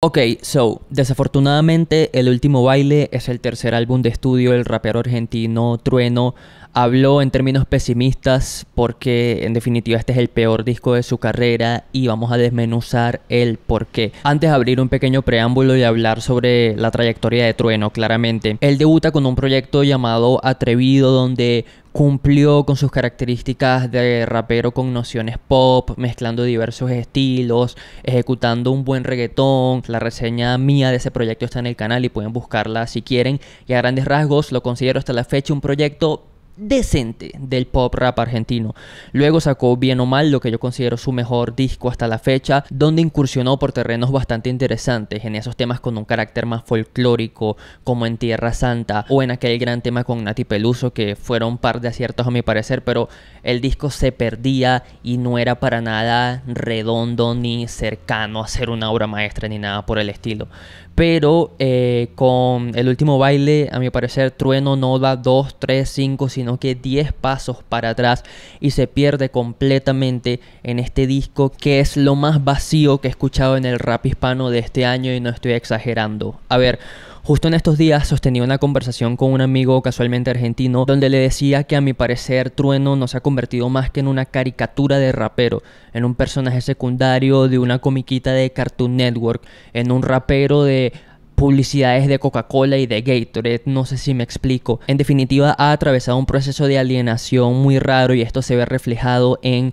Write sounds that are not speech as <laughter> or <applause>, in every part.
Ok, so, desafortunadamente, El Último Baile es el tercer álbum de estudio del rapero argentino Trueno, habló en términos pesimistas porque en definitiva este es el peor disco de su carrera y vamos a desmenuzar el por Antes abrir un pequeño preámbulo y hablar sobre la trayectoria de Trueno, claramente. Él debuta con un proyecto llamado Atrevido donde cumplió con sus características de rapero con nociones pop, mezclando diversos estilos, ejecutando un buen reggaetón. La reseña mía de ese proyecto está en el canal y pueden buscarla si quieren. Y a grandes rasgos lo considero hasta la fecha un proyecto decente del pop rap argentino. Luego sacó bien o mal lo que yo considero su mejor disco hasta la fecha, donde incursionó por terrenos bastante interesantes en esos temas con un carácter más folclórico, como en Tierra Santa o en aquel gran tema con Nati Peluso, que fueron un par de aciertos a mi parecer, pero el disco se perdía y no era para nada redondo ni cercano a ser una obra maestra ni nada por el estilo. Pero eh, con el último baile, a mi parecer, Trueno no da 2, 3, 5, sino que 10 pasos para atrás y se pierde completamente en este disco que es lo más vacío que he escuchado en el rap hispano de este año y no estoy exagerando. A ver, Justo en estos días sostenía una conversación con un amigo casualmente argentino donde le decía que a mi parecer Trueno no se ha convertido más que en una caricatura de rapero, en un personaje secundario de una comiquita de Cartoon Network, en un rapero de publicidades de Coca-Cola y de Gatorade, no sé si me explico. En definitiva, ha atravesado un proceso de alienación muy raro y esto se ve reflejado en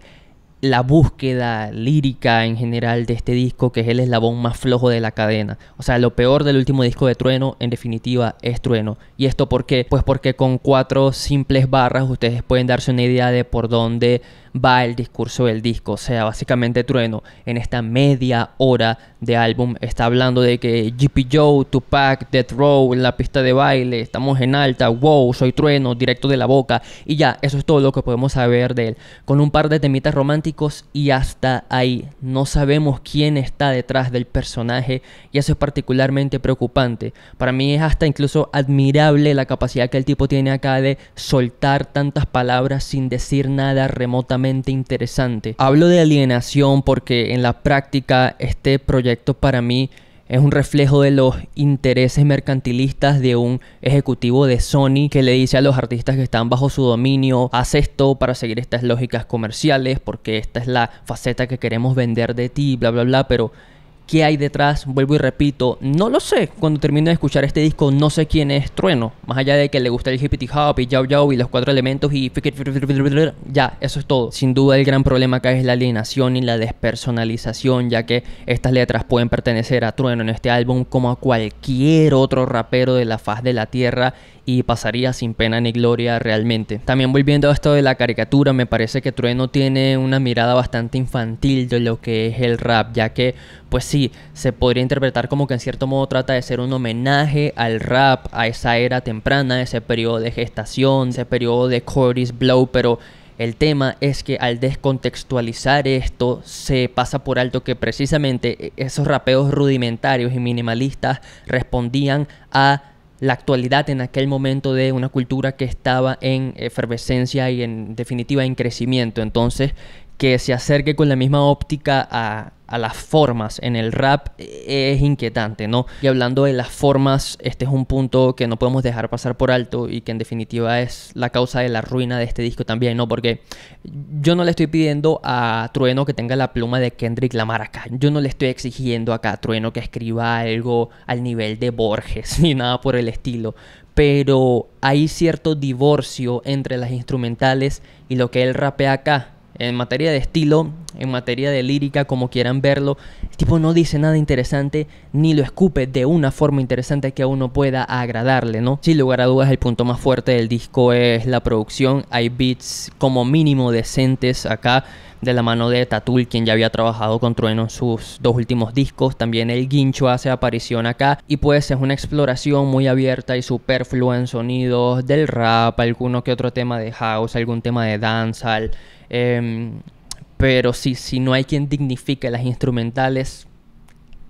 la búsqueda lírica en general de este disco, que es el eslabón más flojo de la cadena. O sea, lo peor del último disco de Trueno, en definitiva, es Trueno. ¿Y esto por qué? Pues porque con cuatro simples barras ustedes pueden darse una idea de por dónde va el discurso del disco. O sea, básicamente Trueno en esta media hora de álbum está hablando de que GP Joe, Tupac, Death Row, la pista de baile, estamos en alta, wow, soy Trueno, directo de la boca. Y ya, eso es todo lo que podemos saber de él. Con un par de temitas románticos y hasta ahí. No sabemos quién está detrás del personaje y eso es particularmente preocupante. Para mí es hasta incluso admirable la capacidad que el tipo tiene acá de soltar tantas palabras sin decir nada remotamente interesante. Hablo de alienación porque en la práctica este proyecto para mí es un reflejo de los intereses mercantilistas de un ejecutivo de Sony que le dice a los artistas que están bajo su dominio, haz esto para seguir estas lógicas comerciales, porque esta es la faceta que queremos vender de ti, bla, bla, bla, pero ¿Qué hay detrás? Vuelvo y repito, no lo sé. Cuando termino de escuchar este disco, no sé quién es Trueno. Más allá de que le gusta el hippity hop y Yao Yao y los cuatro elementos y. Ya, eso es todo. Sin duda, el gran problema acá es la alienación y la despersonalización, ya que estas letras pueden pertenecer a Trueno en este álbum como a cualquier otro rapero de la faz de la tierra y pasaría sin pena ni gloria realmente. También volviendo a esto de la caricatura, me parece que Trueno tiene una mirada bastante infantil de lo que es el rap, ya que, pues se podría interpretar como que en cierto modo trata de ser un homenaje al rap, a esa era temprana, ese periodo de gestación, ese periodo de Curtis Blow, pero el tema es que al descontextualizar esto se pasa por alto que precisamente e-, esos rapeos rudimentarios y minimalistas respondían a la actualidad en aquel momento de una cultura que estaba en efervescencia y en definitiva en crecimiento. Entonces, que se acerque con la misma óptica a a las formas en el rap eh, es inquietante, ¿no? Y hablando de las formas, este es un punto que no podemos dejar pasar por alto y que en definitiva es la causa de la ruina de este disco también, ¿no? Porque yo no le estoy pidiendo a Trueno que tenga la pluma de Kendrick Lamar acá. Yo no le estoy exigiendo acá a Trueno que escriba algo al nivel de Borges <laughs> ni nada por el estilo. Pero hay cierto divorcio entre las instrumentales y lo que él rapea acá en materia de estilo, en materia de lírica, como quieran verlo, el tipo no dice nada interesante ni lo escupe de una forma interesante que a uno pueda agradarle, ¿no? Sin lugar a dudas, el punto más fuerte del disco es la producción. Hay beats como mínimo decentes acá, de la mano de Tatul, quien ya había trabajado con Trueno en sus dos últimos discos. También el Guincho hace aparición acá y pues es una exploración muy abierta y superflua en sonidos del rap, alguno que otro tema de house, algún tema de dancehall. Em, pero sí si no hay quien dignifique las instrumentales,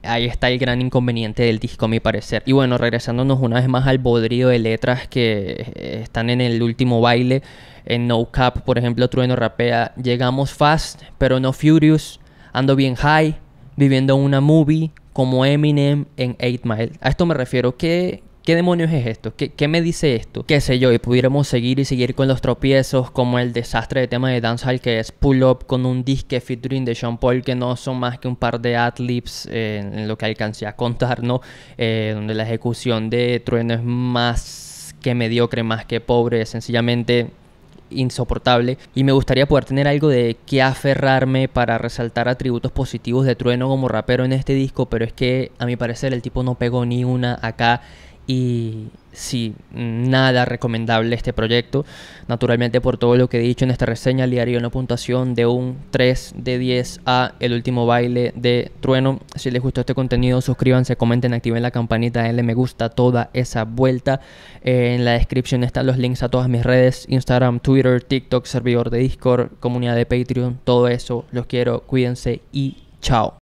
ahí está el gran inconveniente del disco, a mi parecer. Y bueno, regresándonos una vez más al bodrío de letras que eh, están en el último baile. En No Cap, por ejemplo, Trueno rapea, llegamos fast, pero no furious, ando bien high, viviendo una movie como Eminem en 8 Mile. A esto me refiero, que... ¿Qué demonios es esto? ¿Qué, me dice esto? ¿Qué sé yo? Y pudiéramos seguir y seguir con los tropiezos como el desastre de tema de dancehall que es Pull Up con un disque featuring de Sean Paul que no son más que un par de ad-libs eh, en lo que alcancé a contar, ¿no? Eh, donde la ejecución de Trueno es más que mediocre, más que pobre, sencillamente insoportable y me gustaría poder tener algo de qué aferrarme para resaltar atributos positivos de Trueno como rapero en este disco, pero es que a mi parecer el tipo no pegó ni una acá y sí, nada recomendable este proyecto. Naturalmente por todo lo que he dicho en esta reseña, le haría una puntuación de un 3 de 10 a El Último Baile de Trueno. Si les gustó este contenido, suscríbanse, comenten, activen la campanita, denle me gusta, toda esa vuelta. Eh, en la descripción están los links a todas mis redes, Instagram, Twitter, TikTok, servidor de Discord, comunidad de Patreon, todo eso. Los quiero, cuídense y chao.